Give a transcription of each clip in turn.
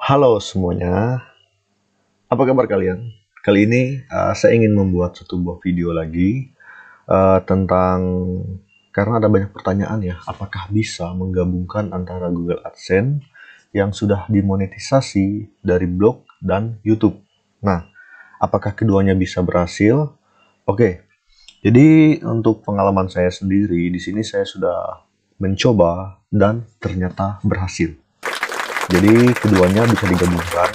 Halo semuanya, apa kabar kalian? Kali ini uh, saya ingin membuat satu buah video lagi uh, tentang karena ada banyak pertanyaan ya, apakah bisa menggabungkan antara Google AdSense yang sudah dimonetisasi dari blog dan YouTube? Nah, apakah keduanya bisa berhasil? Oke, jadi untuk pengalaman saya sendiri di sini saya sudah mencoba dan ternyata berhasil. Jadi keduanya bisa digabungkan.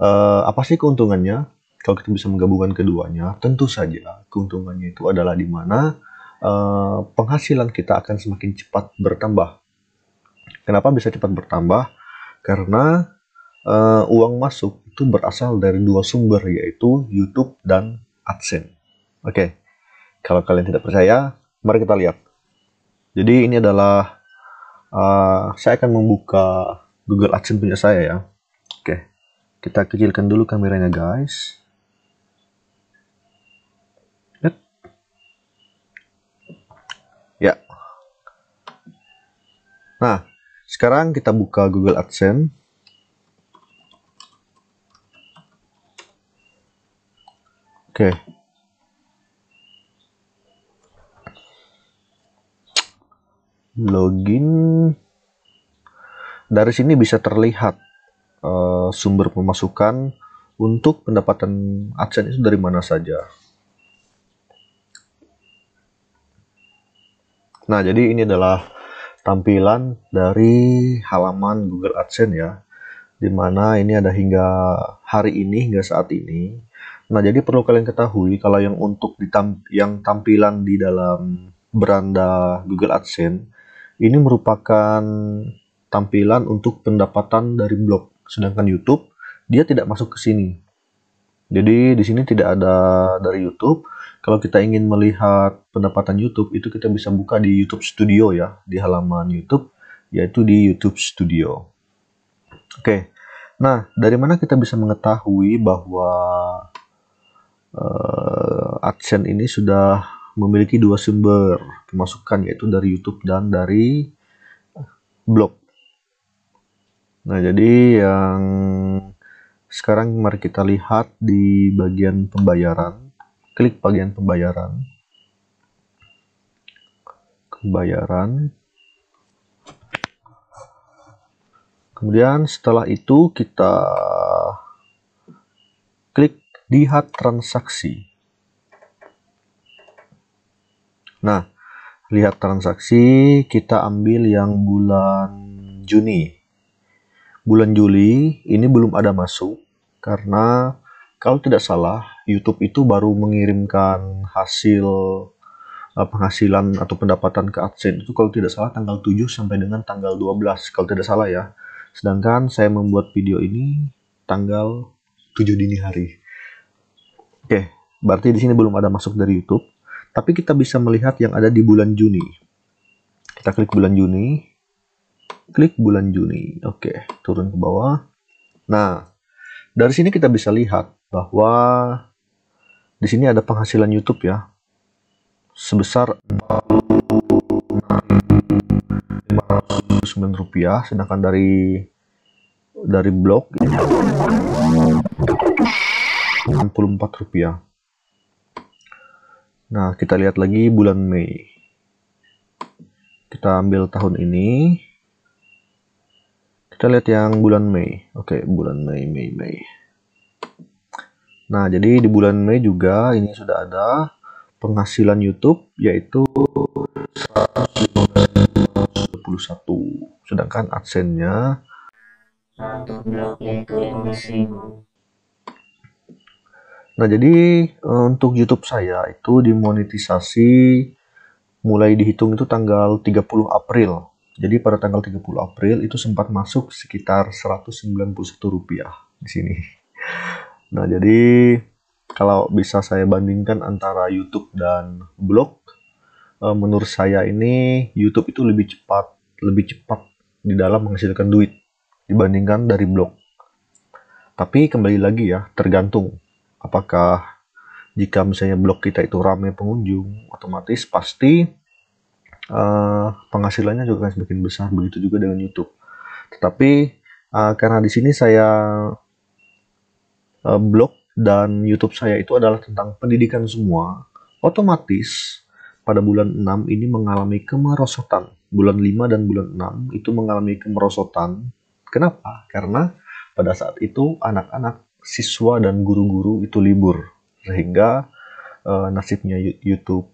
Uh, apa sih keuntungannya? Kalau kita bisa menggabungkan keduanya, tentu saja keuntungannya itu adalah di mana uh, penghasilan kita akan semakin cepat bertambah. Kenapa bisa cepat bertambah? Karena uh, uang masuk itu berasal dari dua sumber yaitu YouTube dan AdSense. Oke, okay. kalau kalian tidak percaya, mari kita lihat. Jadi ini adalah uh, saya akan membuka Google AdSense punya saya ya. Oke, kita kecilkan dulu kameranya guys. Ya. Nah, sekarang kita buka Google AdSense. Oke. Login. Dari sini bisa terlihat uh, sumber pemasukan untuk pendapatan AdSense itu dari mana saja. Nah, jadi ini adalah tampilan dari halaman Google AdSense ya. Dimana ini ada hingga hari ini hingga saat ini. Nah, jadi perlu kalian ketahui kalau yang untuk ditamp yang tampilan di dalam beranda Google AdSense ini merupakan tampilan untuk pendapatan dari blog. Sedangkan YouTube dia tidak masuk ke sini. Jadi di sini tidak ada dari YouTube. Kalau kita ingin melihat pendapatan YouTube itu kita bisa buka di YouTube Studio ya, di halaman YouTube yaitu di YouTube Studio. Oke. Nah, dari mana kita bisa mengetahui bahwa uh, AdSense ini sudah memiliki dua sumber pemasukan yaitu dari YouTube dan dari blog. Nah, jadi yang sekarang mari kita lihat di bagian pembayaran. Klik bagian pembayaran. Pembayaran. Kemudian setelah itu kita klik lihat transaksi. Nah, lihat transaksi kita ambil yang bulan Juni bulan Juli ini belum ada masuk karena kalau tidak salah YouTube itu baru mengirimkan hasil eh, penghasilan atau pendapatan ke AdSense itu kalau tidak salah tanggal 7 sampai dengan tanggal 12 kalau tidak salah ya. Sedangkan saya membuat video ini tanggal 7 dini hari. Oke, berarti di sini belum ada masuk dari YouTube. Tapi kita bisa melihat yang ada di bulan Juni. Kita klik bulan Juni. Klik bulan Juni. Oke turun ke bawah. Nah, dari sini kita bisa lihat bahwa di sini ada penghasilan YouTube ya. Sebesar rp rupiah sedangkan dari dari blog rp rupiah nah kita lihat lagi bulan Mei kita ambil tahun ini kita lihat yang bulan Mei. Oke, okay, bulan Mei, Mei, Mei. Nah, jadi di bulan Mei juga ini sudah ada penghasilan YouTube yaitu 121. Sedangkan AdSense-nya Nah, jadi eh, untuk YouTube saya itu dimonetisasi mulai dihitung itu tanggal 30 April jadi pada tanggal 30 April itu sempat masuk sekitar 191 rupiah di sini. Nah jadi kalau bisa saya bandingkan antara YouTube dan blog, eh, menurut saya ini YouTube itu lebih cepat, lebih cepat di dalam menghasilkan duit dibandingkan dari blog. Tapi kembali lagi ya, tergantung apakah jika misalnya blog kita itu ramai pengunjung, otomatis pasti uh, penghasilannya juga akan semakin besar begitu juga dengan YouTube tetapi uh, karena di sini saya uh, blog dan YouTube saya itu adalah tentang pendidikan semua otomatis pada bulan 6 ini mengalami kemerosotan. Bulan 5 dan bulan 6 itu mengalami kemerosotan. Kenapa? Karena pada saat itu anak-anak siswa dan guru-guru itu libur. Sehingga uh, nasibnya YouTube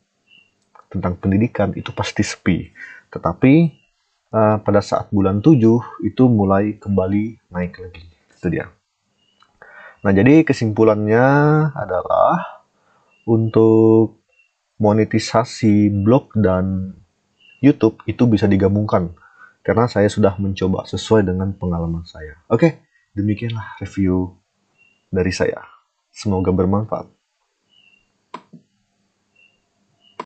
tentang pendidikan itu pasti sepi. Tetapi uh, pada saat bulan 7 itu mulai kembali naik lagi. Itu dia. Nah, jadi kesimpulannya adalah untuk monetisasi blog dan YouTube itu bisa digabungkan karena saya sudah mencoba sesuai dengan pengalaman saya. Oke, demikianlah review dari saya. Semoga bermanfaat.